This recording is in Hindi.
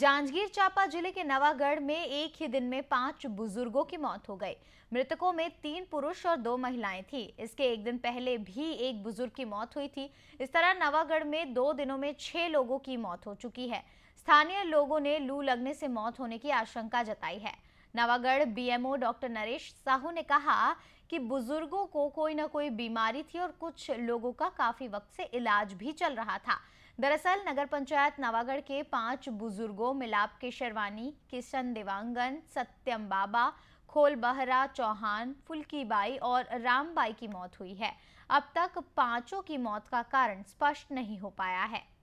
जांजगीर चांपा जिले के नवागढ़ में एक ही दिन में पांच बुजुर्गों की मौत हो गई मृतकों में तीन पुरुष और दो महिलाएं थी इसके एक दिन पहले भी एक बुजुर्ग की मौत हुई थी इस तरह नवागढ़ में दो दिनों में छह लोगों की मौत हो चुकी है स्थानीय लोगों ने लू लगने से मौत होने की आशंका जताई है नवागढ़ बीएमओ डॉक्टर नरेश साहू ने कहा कि बुजुर्गों को कोई ना कोई बीमारी थी और कुछ लोगों का काफी वक्त से इलाज भी चल रहा था दरअसल नगर पंचायत नवागढ़ के पांच बुजुर्गों मिलाप के किशन देवांगन सत्यम बाबा खोल बहरा चौहान फुल्की बाई और रामबाई की मौत हुई है अब तक पांचों की मौत का कारण स्पष्ट नहीं हो पाया है